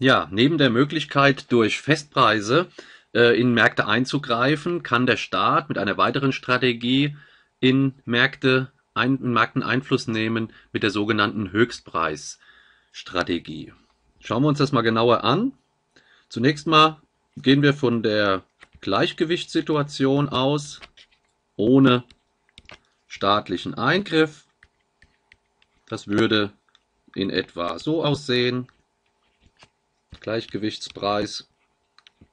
Ja, neben der Möglichkeit, durch Festpreise äh, in Märkte einzugreifen, kann der Staat mit einer weiteren Strategie in, Märkte ein, in Märkten Einfluss nehmen mit der sogenannten Höchstpreisstrategie. Schauen wir uns das mal genauer an. Zunächst mal gehen wir von der Gleichgewichtssituation aus, ohne staatlichen Eingriff. Das würde in etwa so aussehen. Gleichgewichtspreis,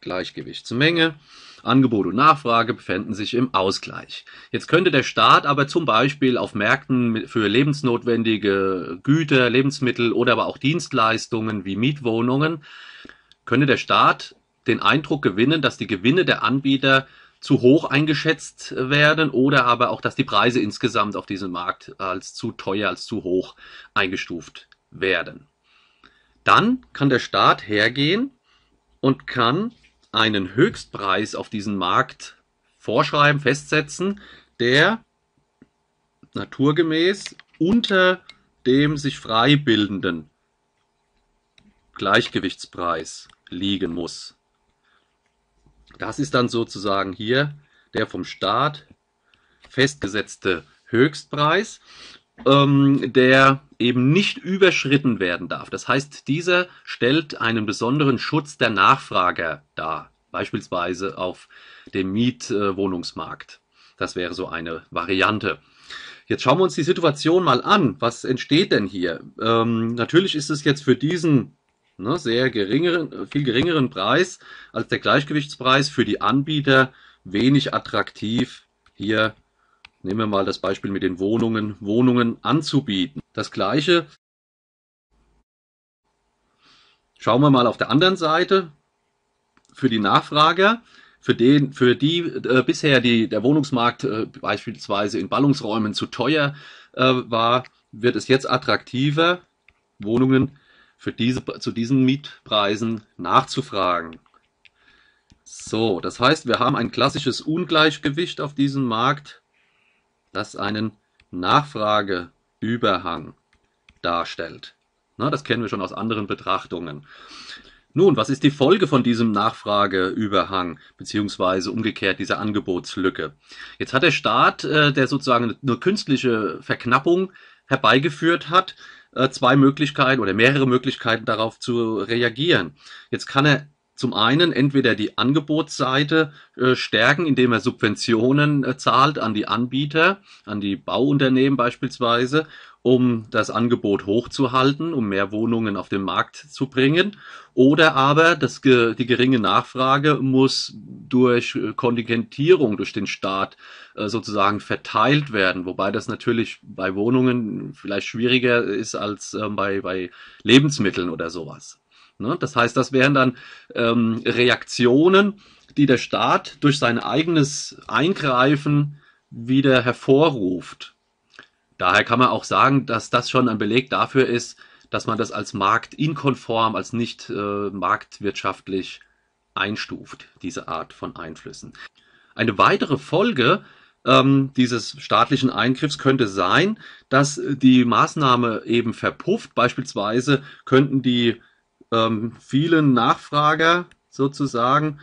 Gleichgewichtsmenge, Angebot und Nachfrage befinden sich im Ausgleich. Jetzt könnte der Staat aber zum Beispiel auf Märkten für lebensnotwendige Güter, Lebensmittel oder aber auch Dienstleistungen wie Mietwohnungen, könnte der Staat den Eindruck gewinnen, dass die Gewinne der Anbieter zu hoch eingeschätzt werden oder aber auch, dass die Preise insgesamt auf diesem Markt als zu teuer, als zu hoch eingestuft werden dann kann der Staat hergehen und kann einen Höchstpreis auf diesen Markt vorschreiben, festsetzen, der naturgemäß unter dem sich frei bildenden Gleichgewichtspreis liegen muss. Das ist dann sozusagen hier der vom Staat festgesetzte Höchstpreis ähm, der eben nicht überschritten werden darf. Das heißt, dieser stellt einen besonderen Schutz der Nachfrager dar, beispielsweise auf dem Mietwohnungsmarkt. Das wäre so eine Variante. Jetzt schauen wir uns die Situation mal an. Was entsteht denn hier? Ähm, natürlich ist es jetzt für diesen ne, sehr geringeren, viel geringeren Preis als der Gleichgewichtspreis für die Anbieter wenig attraktiv, hier Nehmen wir mal das Beispiel mit den Wohnungen, Wohnungen anzubieten. Das gleiche. Schauen wir mal auf der anderen Seite für die Nachfrager, für den, für die äh, bisher die, der Wohnungsmarkt äh, beispielsweise in Ballungsräumen zu teuer äh, war, wird es jetzt attraktiver, Wohnungen für diese, zu diesen Mietpreisen nachzufragen. So, das heißt, wir haben ein klassisches Ungleichgewicht auf diesem Markt das einen Nachfrageüberhang darstellt. Na, das kennen wir schon aus anderen Betrachtungen. Nun, was ist die Folge von diesem Nachfrageüberhang beziehungsweise umgekehrt dieser Angebotslücke? Jetzt hat der Staat, äh, der sozusagen eine künstliche Verknappung herbeigeführt hat, äh, zwei Möglichkeiten oder mehrere Möglichkeiten darauf zu reagieren. Jetzt kann er zum einen entweder die Angebotsseite äh, stärken, indem er Subventionen äh, zahlt an die Anbieter, an die Bauunternehmen beispielsweise, um das Angebot hochzuhalten, um mehr Wohnungen auf den Markt zu bringen. Oder aber das, die geringe Nachfrage muss durch äh, Kontingentierung, durch den Staat sozusagen verteilt werden, wobei das natürlich bei Wohnungen vielleicht schwieriger ist als ähm, bei, bei Lebensmitteln oder sowas. Ne? Das heißt, das wären dann ähm, Reaktionen, die der Staat durch sein eigenes Eingreifen wieder hervorruft. Daher kann man auch sagen, dass das schon ein Beleg dafür ist, dass man das als marktinkonform, als nicht äh, marktwirtschaftlich einstuft, diese Art von Einflüssen. Eine weitere Folge ähm, dieses staatlichen Eingriffs könnte sein, dass die Maßnahme eben verpufft. Beispielsweise könnten die ähm, vielen Nachfrager sozusagen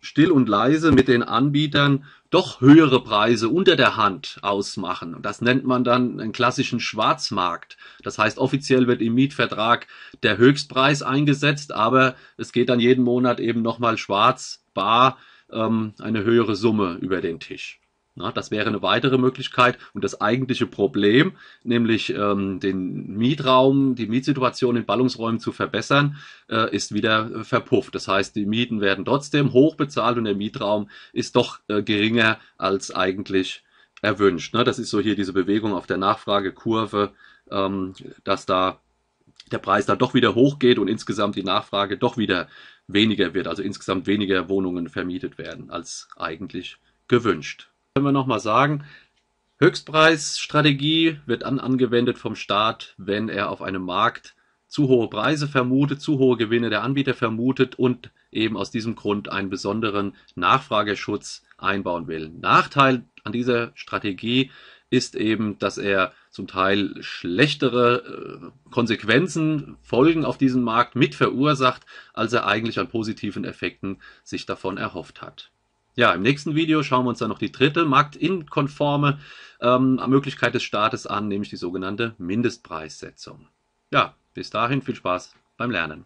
still und leise mit den Anbietern doch höhere Preise unter der Hand ausmachen. Und das nennt man dann einen klassischen Schwarzmarkt. Das heißt, offiziell wird im Mietvertrag der Höchstpreis eingesetzt, aber es geht dann jeden Monat eben nochmal schwarz, bar, ähm, eine höhere Summe über den Tisch. Na, das wäre eine weitere Möglichkeit. Und das eigentliche Problem, nämlich ähm, den Mietraum, die Mietsituation in Ballungsräumen zu verbessern, äh, ist wieder äh, verpufft. Das heißt, die Mieten werden trotzdem hoch bezahlt und der Mietraum ist doch äh, geringer als eigentlich erwünscht. Ne? Das ist so hier diese Bewegung auf der Nachfragekurve, ähm, dass da der Preis dann doch wieder hochgeht und insgesamt die Nachfrage doch wieder weniger wird, also insgesamt weniger Wohnungen vermietet werden als eigentlich gewünscht können wir nochmal sagen, Höchstpreisstrategie wird dann angewendet vom Staat, wenn er auf einem Markt zu hohe Preise vermutet, zu hohe Gewinne der Anbieter vermutet und eben aus diesem Grund einen besonderen Nachfrageschutz einbauen will. Nachteil an dieser Strategie ist eben, dass er zum Teil schlechtere äh, Konsequenzen, Folgen auf diesem Markt mit verursacht, als er eigentlich an positiven Effekten sich davon erhofft hat. Ja, im nächsten Video schauen wir uns dann noch die dritte marktinkonforme ähm, Möglichkeit des Staates an, nämlich die sogenannte Mindestpreissetzung. Ja, bis dahin viel Spaß beim Lernen.